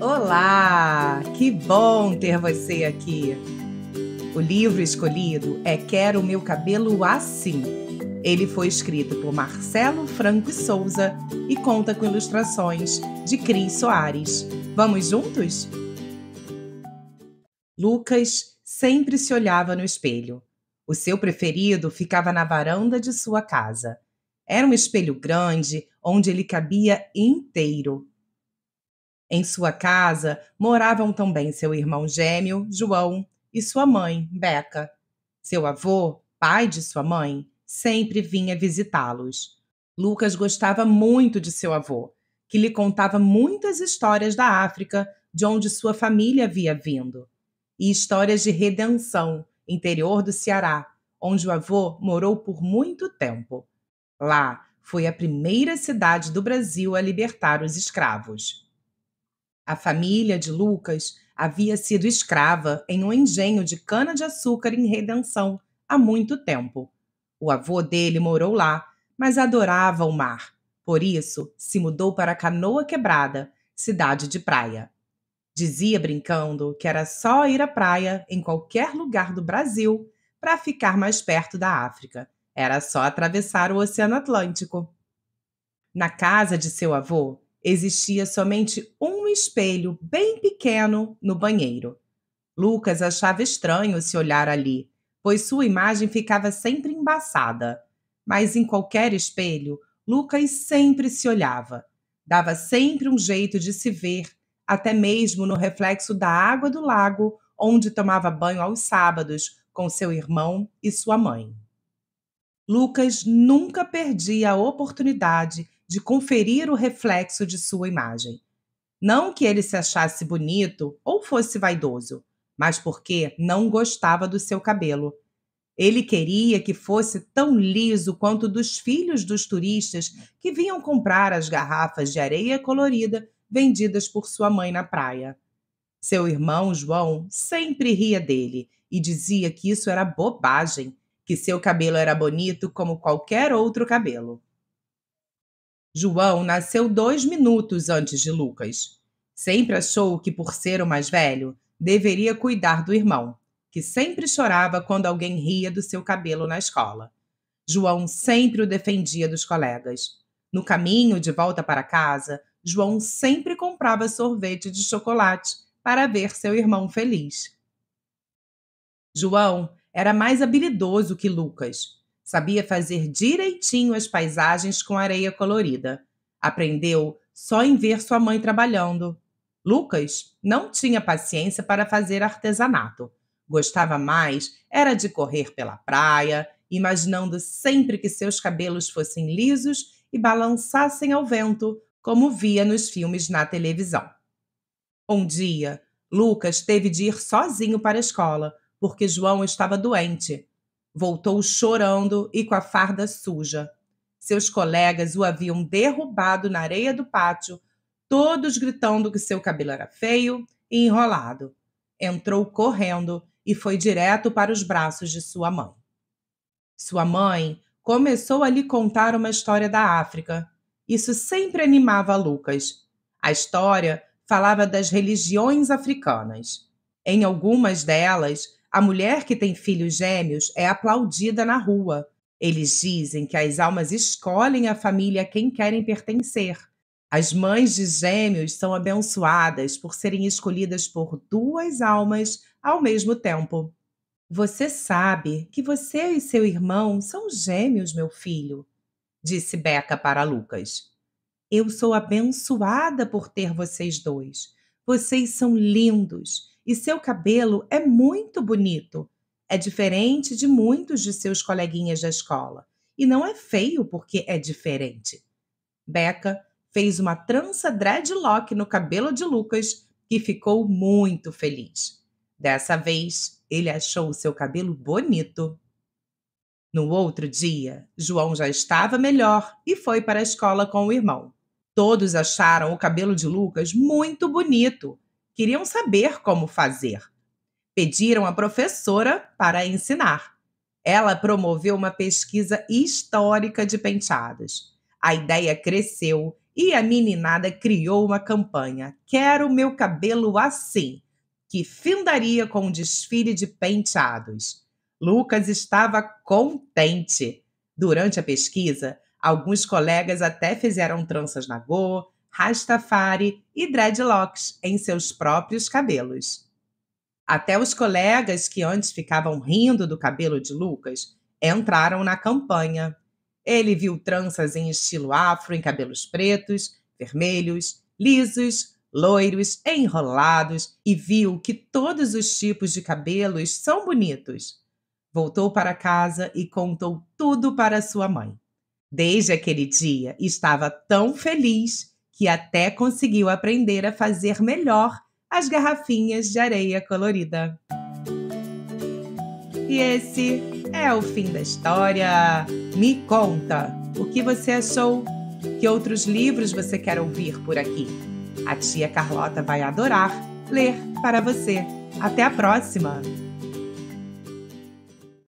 Olá! Que bom ter você aqui! O livro escolhido é Quero Meu Cabelo Assim. Ele foi escrito por Marcelo Franco Souza e conta com ilustrações de Cris Soares. Vamos juntos? Lucas sempre se olhava no espelho. O seu preferido ficava na varanda de sua casa. Era um espelho grande onde ele cabia inteiro. Em sua casa moravam também seu irmão gêmeo, João, e sua mãe, Beca. Seu avô, pai de sua mãe, sempre vinha visitá-los. Lucas gostava muito de seu avô, que lhe contava muitas histórias da África, de onde sua família havia vindo, e histórias de redenção, interior do Ceará, onde o avô morou por muito tempo. Lá foi a primeira cidade do Brasil a libertar os escravos. A família de Lucas havia sido escrava em um engenho de cana-de-açúcar em Redenção há muito tempo. O avô dele morou lá, mas adorava o mar. Por isso, se mudou para Canoa Quebrada, cidade de praia. Dizia brincando que era só ir à praia em qualquer lugar do Brasil para ficar mais perto da África. Era só atravessar o Oceano Atlântico. Na casa de seu avô, Existia somente um espelho bem pequeno no banheiro. Lucas achava estranho se olhar ali, pois sua imagem ficava sempre embaçada. Mas em qualquer espelho, Lucas sempre se olhava. Dava sempre um jeito de se ver, até mesmo no reflexo da água do lago onde tomava banho aos sábados com seu irmão e sua mãe. Lucas nunca perdia a oportunidade de conferir o reflexo de sua imagem. Não que ele se achasse bonito ou fosse vaidoso, mas porque não gostava do seu cabelo. Ele queria que fosse tão liso quanto dos filhos dos turistas que vinham comprar as garrafas de areia colorida vendidas por sua mãe na praia. Seu irmão João sempre ria dele e dizia que isso era bobagem, que seu cabelo era bonito como qualquer outro cabelo. João nasceu dois minutos antes de Lucas. Sempre achou que, por ser o mais velho, deveria cuidar do irmão, que sempre chorava quando alguém ria do seu cabelo na escola. João sempre o defendia dos colegas. No caminho de volta para casa, João sempre comprava sorvete de chocolate para ver seu irmão feliz. João era mais habilidoso que Lucas. Sabia fazer direitinho as paisagens com areia colorida. Aprendeu só em ver sua mãe trabalhando. Lucas não tinha paciência para fazer artesanato. Gostava mais era de correr pela praia, imaginando sempre que seus cabelos fossem lisos e balançassem ao vento, como via nos filmes na televisão. Um dia, Lucas teve de ir sozinho para a escola, porque João estava doente Voltou chorando e com a farda suja. Seus colegas o haviam derrubado na areia do pátio, todos gritando que seu cabelo era feio e enrolado. Entrou correndo e foi direto para os braços de sua mãe. Sua mãe começou a lhe contar uma história da África. Isso sempre animava Lucas. A história falava das religiões africanas. Em algumas delas, a mulher que tem filhos gêmeos é aplaudida na rua. Eles dizem que as almas escolhem a família a quem querem pertencer. As mães de gêmeos são abençoadas por serem escolhidas por duas almas ao mesmo tempo. Você sabe que você e seu irmão são gêmeos, meu filho, disse Beca para Lucas. Eu sou abençoada por ter vocês dois. Vocês são lindos e seu cabelo é muito bonito. É diferente de muitos de seus coleguinhas da escola. E não é feio porque é diferente. Becca fez uma trança dreadlock no cabelo de Lucas, que ficou muito feliz. Dessa vez, ele achou o seu cabelo bonito. No outro dia, João já estava melhor e foi para a escola com o irmão. Todos acharam o cabelo de Lucas muito bonito queriam saber como fazer. Pediram a professora para ensinar. Ela promoveu uma pesquisa histórica de penteados. A ideia cresceu e a meninada criou uma campanha: Quero meu cabelo assim, que findaria com um desfile de penteados. Lucas estava contente. Durante a pesquisa, alguns colegas até fizeram tranças na go, Rastafari e dreadlocks em seus próprios cabelos. Até os colegas que antes ficavam rindo do cabelo de Lucas entraram na campanha. Ele viu tranças em estilo afro em cabelos pretos, vermelhos, lisos, loiros, enrolados e viu que todos os tipos de cabelos são bonitos. Voltou para casa e contou tudo para sua mãe. Desde aquele dia, estava tão feliz que até conseguiu aprender a fazer melhor as garrafinhas de areia colorida. E esse é o fim da história. Me conta o que você achou, que outros livros você quer ouvir por aqui. A tia Carlota vai adorar ler para você. Até a próxima!